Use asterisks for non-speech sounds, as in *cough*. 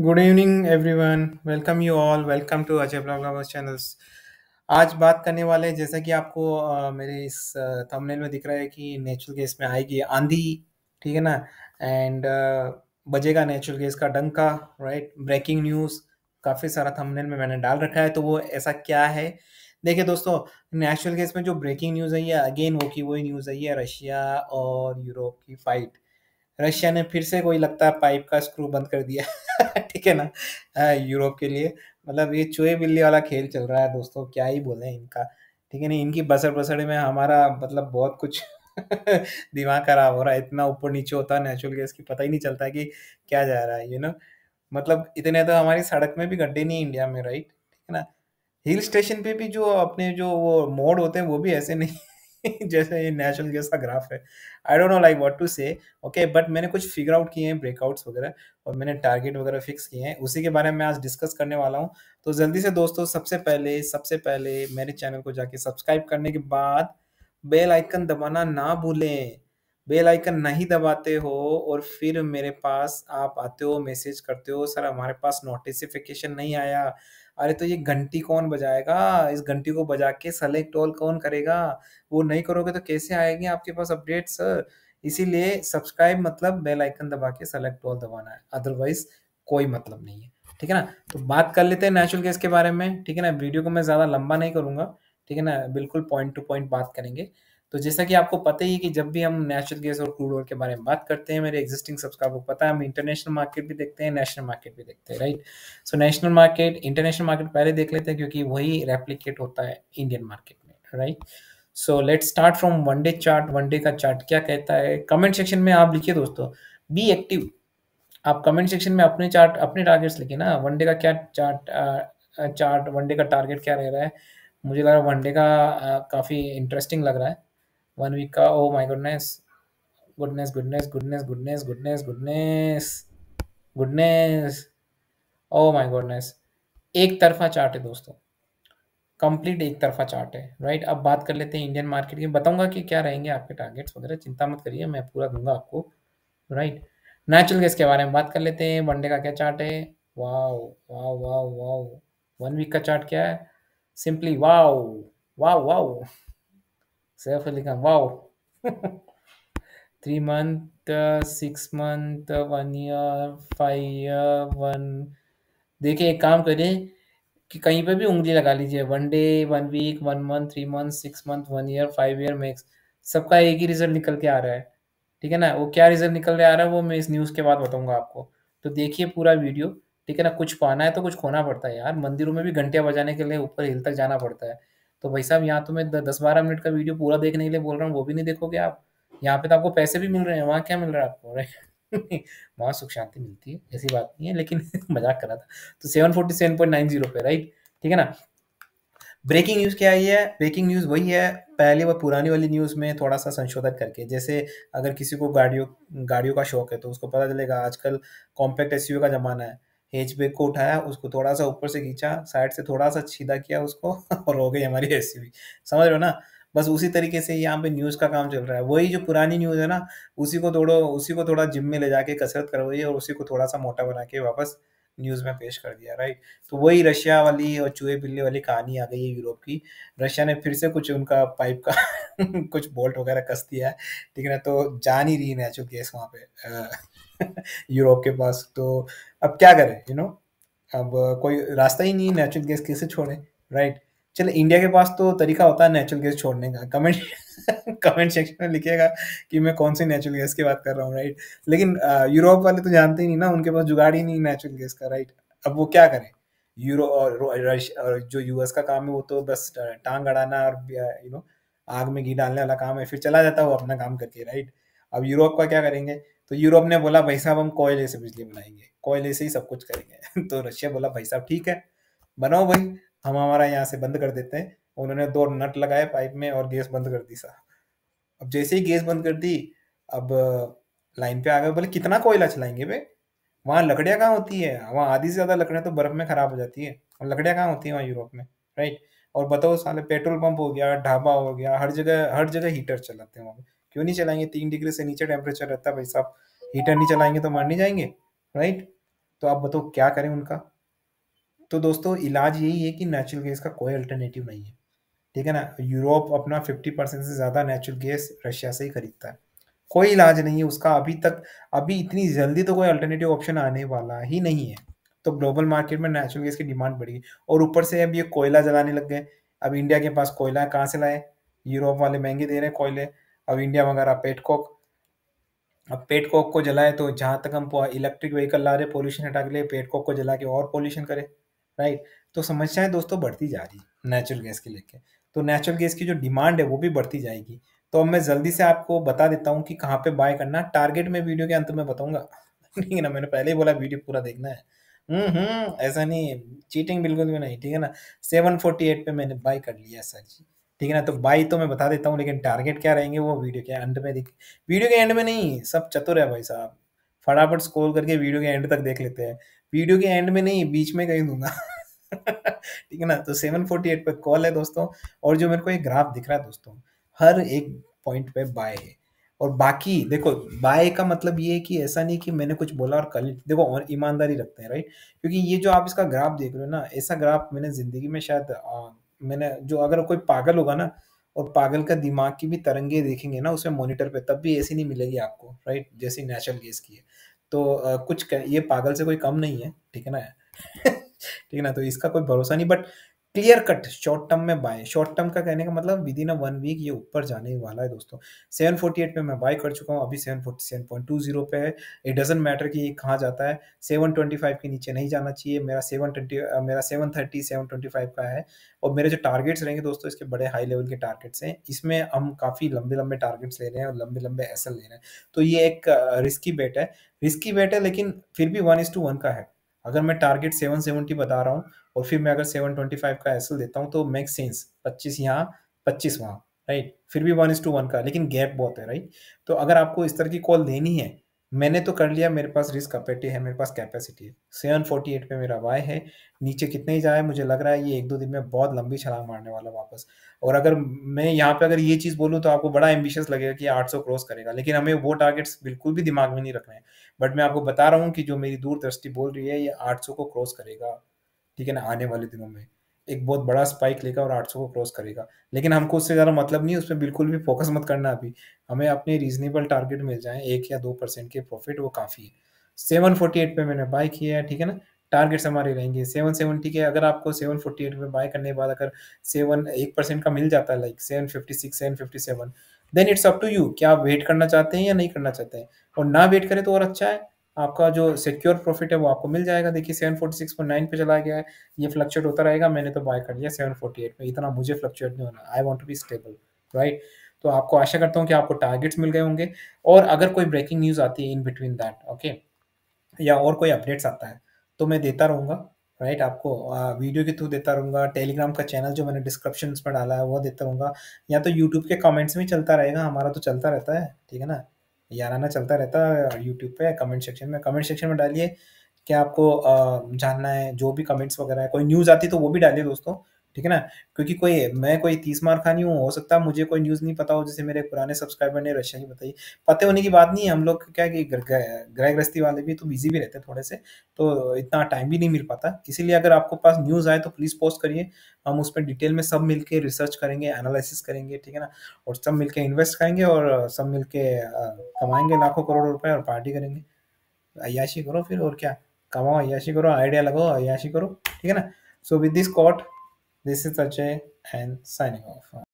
Good evening everyone welcome you all welcome to Ajay bloggers channels आज बात करने वाले हैं जैसा कि आपको मेरे इस थंबनेल में दिख रहा है कि नेचुरल गैस में आएगी आंधी ठीक है ना एंड बजेगा नेचुरल गैस का डंका राइट ब्रेकिंग न्यूज़ काफ़ी सारा थंबनेल में मैंने डाल रखा है तो वो ऐसा क्या है देखिए दोस्तों नेचुरल गैस में जो ब्रेकिंग न्यूज़ आई है अगेन वो की वही न्यूज़ आई है रशिया और यूरोप की फाइट रशिया ने फिर से कोई लगता है पाइप का स्क्रू बंद कर दिया *laughs* ठीक है ना यूरोप के लिए मतलब ये चूहे बिल्ली वाला खेल चल रहा है दोस्तों क्या ही बोले इनका ठीक है ना इनकी बसर बसड़ में हमारा मतलब बहुत कुछ *laughs* दिमाग खराब हो रहा है इतना ऊपर नीचे होता है नेचुरल गैस की पता ही नहीं चलता कि क्या जा रहा है यू नो मतलब इतने तो हमारी सड़क में भी गड्ढे नहीं इंडिया में राइट ठीक है ना हिल स्टेशन पे भी जो अपने जो वो मोड होते हैं वो भी ऐसे नहीं *laughs* जैसे ये नेचुरल गैस का ग्राफ है I don't know like what to say okay but मैंने कुछ फिगर आउट किए हैं ब्रेकआउट्स वगैरह और मैंने टारगेट वगैरह फिक्स किए हैं उसी के बारे में आज डिस्कस करने वाला हूँ तो जल्दी से दोस्तों सबसे पहले सबसे पहले मेरे चैनल को जाके सब्सक्राइब करने के बाद बेल आइकन दबाना ना भूलें बेल आइकन नहीं दबाते हो और फिर मेरे पास आप आते हो मैसेज करते हो सर हमारे पास नोटिफिकेशन नहीं आया अरे तो ये घंटी कौन बजाएगा इस घंटी को बजा के सेलेक्ट ऑल कौन करेगा वो नहीं करोगे तो कैसे आएंगे आपके पास अपडेट सर इसीलिए सब्सक्राइब मतलब बेल आइकन दबा के सेलेक्ट ऑल दबाना है अदरवाइज कोई मतलब नहीं है ठीक है ना तो बात कर लेते हैं नेचुरल गैस के बारे में ठीक है ना वीडियो को मैं ज़्यादा लंबा नहीं करूँगा ठीक है ना बिल्कुल पॉइंट टू पॉइंट बात करेंगे तो जैसा कि आपको पता ही है कि जब भी हम नेचुरल गैस और क्रूड ऑयल के बारे में बात करते हैं मेरे एग्जिस्टिंग सब्सक्राइबर को पता है हम इंटरनेशनल मार्केट भी देखते हैं नेशनल मार्केट भी देखते हैं right so national market international market पहले देख लेते हैं क्योंकि वही रेप्लीकेट होता है इंडियन मार्केट में right so let start from one day chart one day का चार्ट क्या कहता है कमेंट सेक्शन में आप लिखिए दोस्तों बी एक्टिव आप कमेंट सेक्शन में अपने चार्ट अपने टारगेट्स लिखिए ना वनडे का क्या चार्ट चार्ट वनडे का टारगेट क्या रह रहा है मुझे लग रहा है वनडे का काफ़ी इंटरेस्टिंग लग रहा है one week का oh my goodness goodness goodness goodness goodness goodness goodness goodness oh my goodness एक तरफा चार्ट है दोस्तों कंप्लीट एक तरफा चार्ट है राइट अब बात कर लेते हैं इंडियन मार्केट की बताऊंगा कि क्या रहेंगे आपके टारगेट्स वगैरह चिंता मत करिए मैं पूरा दूंगा आपको राइट नेचुरल गैस के बारे में बात कर लेते हैं वनडे का क्या चार्ट है wow wow wow wow one week का चार्ट क्या है simply wow wow wow South um, African. Wow. *laughs* Three month, uh, six month, uh, one year, five year, one. देखिए एक काम करें कि कहीं पे भी उंगली लगा लीजिए one day one week one month three month six month one year five year max सबका एक ही रिजल्ट निकल के आ रहा है ठीक है ना वो क्या रिजल्ट निकल के आ रहा है वो मैं इस न्यूज़ के बाद बताऊंगा आपको तो देखिए पूरा वीडियो ठीक है ना कुछ पाना है तो कुछ खोना पड़ता है यार मंदिरों में भी घंटे बजाने के लिए ऊपर हिल तक जाना पड़ता है तो भाई साहब यहाँ तो मैं दस बारह मिनट का वीडियो पूरा देखने के लिए बोल रहा हूँ वो भी नहीं देखोगे आप यहाँ पे तो आपको पैसे भी मिल रहे हैं वहाँ क्या मिल रहा है आपको *laughs* वहाँ सुख शांति मिलती है ऐसी बात नहीं है लेकिन *laughs* मजाक कर रहा था तो seven forty seven point nine zero पे राइट ठीक है ना ब्रेकिंग न्यूज़ क्या आई है ब्रेकिंग न्यूज़ वही है पहले व वा पुरानी वाली न्यूज़ में थोड़ा सा संशोधन करके जैसे अगर किसी को गाड़ियों गाड़ियों का शौक है तो उसको पता चलेगा आजकल कॉम्पैक्ट एस का ज़माना है हेच बेग को उठाया उसको थोड़ा सा ऊपर से खींचा साइड से थोड़ा सा सीधा किया उसको *laughs* और हो गई हमारी एस समझ रहे हो ना बस उसी तरीके से यहाँ पे न्यूज़ का काम चल रहा है वही जो पुरानी न्यूज़ है ना उसी को थोड़ा उसी को थोड़ा जिम में ले जाके कसरत करवाई और उसी को थोड़ा सा मोटा बना के वापस न्यूज़ में पेश कर दिया राइट तो वही रशिया वाली और चूहे बिल्ली वाली कहानी आ गई है यूरोप की रशिया ने फिर से कुछ उनका पाइप का *laughs* कुछ बोल्ट वगैरह कस दिया है ठीक है ना तो जान ही रही है नेचुरल गैस वहाँ पे यूरोप के पास तो अब क्या करें यू you नो know? अब कोई रास्ता ही नहीं नेचुरल गैस कैसे छोड़ें राइट चलो इंडिया के पास तो तरीका होता है नेचुरल गैस छोड़ने का कमेंट कमेंट सेक्शन में लिखिएगा कि मैं कौन सी नेचुरल गैस की बात कर रहा हूँ राइट लेकिन यूरोप वाले तो जानते ही नहीं ना उनके पास जुगाड़ ही नहीं नेचुरल गैस का राइट अब वो क्या करें यूरो और, और जो यूएस का काम है वो तो बस टांग अड़ाना और यू नो आग में घी डालने वाला काम है फिर चला जाता है वो अपना काम करके राइट अब यूरोप का क्या करेंगे तो यूरोप ने बोला भाई साहब हम कोयले से बिजली बनाएंगे कोयले से ही सब कुछ करेंगे *laughs* तो रशिया बोला भाई साहब ठीक है बनाओ भाई हम हमारा यहाँ से बंद कर देते हैं उन्होंने दो नट लगाए पाइप में और गैस बंद कर दी साहब अब जैसे ही गैस बंद कर दी अब लाइन पे आ गए बोले कितना कोयला चलाएंगे भाई वहाँ लकड़ियाँ कहाँ होती है वहाँ आधी से ज़्यादा लकड़ियाँ तो बर्फ में ख़राब हो जाती है और लकड़ियाँ कहाँ होती हैं वहाँ यूरोप में राइट और बताओ साले पेट्रोल पंप हो गया ढाबा हो गया हर जगह हर जगह हीटर चलाते हैं वहाँ क्यों नहीं चलाएंगे तीन डिग्री से नीचे टेम्परेचर रहता है भाई साहब हीटर नहीं चलाएंगे तो मर नहीं जाएंगे राइट तो आप बताओ क्या करें उनका तो दोस्तों इलाज यही है कि नेचुरल गैस का कोई अल्टरनेटिव नहीं है ठीक है ना यूरोप अपना फिफ्टी परसेंट से ज़्यादा नेचुरल गैस रशिया से ही खरीदता है कोई इलाज नहीं है उसका अभी तक अभी इतनी जल्दी तो कोई अल्टरनेटिव ऑप्शन आने वाला ही नहीं है तो ग्लोबल मार्केट में नेचुरल गैस की डिमांड बढ़ी और ऊपर से अब ये कोयला जलाने लग गए अब इंडिया के पास कोयला कहाँ से लाए यूरोप वाले महंगे दे रहे हैं कोयले अब इंडिया में अगर आप पेटकॉक अब पेटकॉक को जलाए तो जहाँ तक हम इलेक्ट्रिक व्हीकल ला रहे पोल्यूशन हटा के लिए पेटकॉक को जला के और पोल्यूशन करें राइट तो समस्याएं दोस्तों बढ़ती जा रही है नेचुरल गैस के लेके तो नेचुरल गैस की जो डिमांड है वो भी बढ़ती जाएगी तो अब मैं जल्दी से आपको बता देता हूँ कि कहाँ पे बाय करना टारगेट में वीडियो के अंत में बताऊंगा *laughs* ठीक है ना मैंने पहले ही बोला वीडियो पूरा देखना है हम्म, हम्म ऐसा नहीं चीटिंग बिल्कुल भी नहीं ठीक है ना सेवन फोर्टी एट पे मैंने बाय कर लिया सर जी ठीक है ना तो बाई तो मैं बता देता हूँ लेकिन टारगेट क्या रहेंगे वो वीडियो के एंड में दिख वीडियो के एंड में नहीं सब चतुर है भाई साहब फटाफट स्क्रॉल करके वीडियो के एंड तक देख लेते हैं वीडियो के एंड में नहीं बीच में कहीं दूंगा *laughs* ठीक है ना तो सेवन फोर्टी एट पर कॉल है दोस्तों और जो मेरे को एक ग्राफ दिख रहा है दोस्तों हर एक पॉइंट पे बाय है और बाकी देखो बाय का मतलब ये है कि ऐसा नहीं कि मैंने कुछ बोला और कल देखो और ईमानदारी रखते हैं राइट क्योंकि ये जो आप इसका ग्राफ देख रहे हो ना ऐसा ग्राफ मैंने जिंदगी में शायद मैंने जो अगर कोई पागल होगा ना और पागल का दिमाग की भी तरंगे देखेंगे ना उसमें मॉनिटर पे तब भी ऐसी नहीं मिलेगी आपको राइट जैसी नेचुरल गैस की है तो आ, कुछ कर, ये पागल से कोई कम नहीं है ठीक है ना *laughs* ठीक है ना तो इसका कोई भरोसा नहीं but clear cut short term में बाय शॉर्ट टर्म का कहने का मतलब within a one week ये ऊपर जाने वाला है दोस्तों सेवन फोर्टी एट पर मैं बाय कर चुका हूँ अभी seven seven forty point two zero पे है इट डजेंट मैटर कि ये कहाँ जाता है सेवन ट्वेंटी फाइव के नीचे नहीं जाना चाहिए मेरा सेवन ट्वेंटी मेरा seven seven thirty twenty five का है और मेरे जो टारगेट्स रहेंगे दोस्तों इसके बड़े हाई लेवल के टारगेट्स हैं इसमें हम काफ़ी लंबे लंबे टारगेट्स ले रहे हैं और लंबे लंबे एसल ले रहे हैं तो ये एक रिस्की बेट है रिस्की बेट है लेकिन फिर भी वन इज टू वन का है अगर मैं टारगेट सेवन सेवेंटी बता रहा हूँ और फिर मैं अगर सेवन ट्वेंटी फाइव का एसल देता हूँ तो मेक सेंस पच्चीस यहाँ पच्चीस वहाँ राइट फिर भी वन इज टू वन का लेकिन गैप बहुत है राइट तो अगर आपको इस तरह की कॉल देनी है मैंने तो कर लिया मेरे पास रिस्क अपेटे है मेरे पास कैपेसिटी है सेवन फोर्टी एट पर मेरा वाय है नीचे कितने ही जाए मुझे लग रहा है ये एक दो दिन में बहुत लंबी छलांग मारने वाला वापस और अगर मैं यहाँ पे अगर ये चीज़ बोलूँ तो आपको बड़ा एम्बिशियस लगेगा कि आठ सौ क्रॉस करेगा लेकिन हमें वो टारगेट्स बिल्कुल भी दिमाग में नहीं रखना है बट मैं आपको बता रहा हूँ कि जो मेरी दूरदृष्टि बोल रही है ये आठ सौ को क्रॉस करेगा ठीक है ना आने वाले दिनों में एक बहुत बड़ा स्पाइक लेगा और 800 को क्रॉस करेगा लेकिन हमको उससे ज़्यादा मतलब नहीं उस पर बिल्कुल भी फोकस मत करना अभी हमें अपने रीजनेबल टारगेट मिल जाए एक या दो परसेंट के प्रॉफिट वो काफ़ी है सेवन फोर्टी एट पे मैंने बाय किया है ठीक है ना टारगेट्स हमारे रहेंगे सेवन सेवन ठीक है अगर आपको सेवन फोर्टी एट में बाय करने के बाद अगर सेवन एक परसेंट का मिल जाता है like seven fifty six seven fifty seven then it's up to you क्या आप वेट करना चाहते हैं या नहीं करना चाहते हैं और ना वेट करें तो और अच्छा है आपका जो सिक्योर प्रॉफिट है वो आपको मिल जाएगा देखिए seven forty six point nine पे चला गया है ये फ्लक्चुएट होता रहेगा मैंने तो बाय कर लिया सेवन फोर्टी एट में इतना मुझे फ्लक्चुएट नहीं होना I want to be stable right तो आपको आशा करता हूँ कि आपको टारगेट्स मिल गए होंगे और अगर कोई ब्रेकिंग न्यूज़ आती है इन बिटवीन दैट ओके या और कोई अपडेट्स आता है तो मैं देता रहूँगा राइट right, आपको आ, वीडियो के थ्रू देता रहूँगा टेलीग्राम का चैनल जो मैंने डिस्क्रिप्शन में डाला है वो देता रहूँगा या तो यूट्यूब के कमेंट्स में चलता रहेगा हमारा तो चलता रहता है ठीक है ना याराना चलता रहता है यूट्यूब पे कमेंट सेक्शन में कमेंट सेक्शन में डालिए क्या आपको जानना है जो भी कमेंट्स वगैरह है कोई न्यूज़ आती तो वो भी डालिए दोस्तों ठीक है ना क्योंकि कोई मैं कोई तीस मार नहीं हूँ हो सकता है मुझे कोई न्यूज़ नहीं पता हो जैसे मेरे पुराने सब्सक्राइबर ने रशिया की बताई पते होने की बात नहीं है हम लोग क्या कि ग्रह गृहस्थी वाले भी तो बिजी भी रहते हैं थोड़े से तो इतना टाइम भी नहीं मिल पाता इसीलिए अगर आपको पास न्यूज़ आए तो प्लीज़ पोस्ट करिए हम उस पर डिटेल में सब मिल के रिसर्च करेंगे एनालिसिस करेंगे ठीक है ना और सब मिल इन्वेस्ट करेंगे और सब मिल कमाएंगे लाखों करोड़ रुपये और पार्टी करेंगे अयाशी करो फिर और क्या कमाओ अयाशी करो आइडिया लगाओ अयाशी करो ठीक है ना so with this caught This is Ajay and signing off.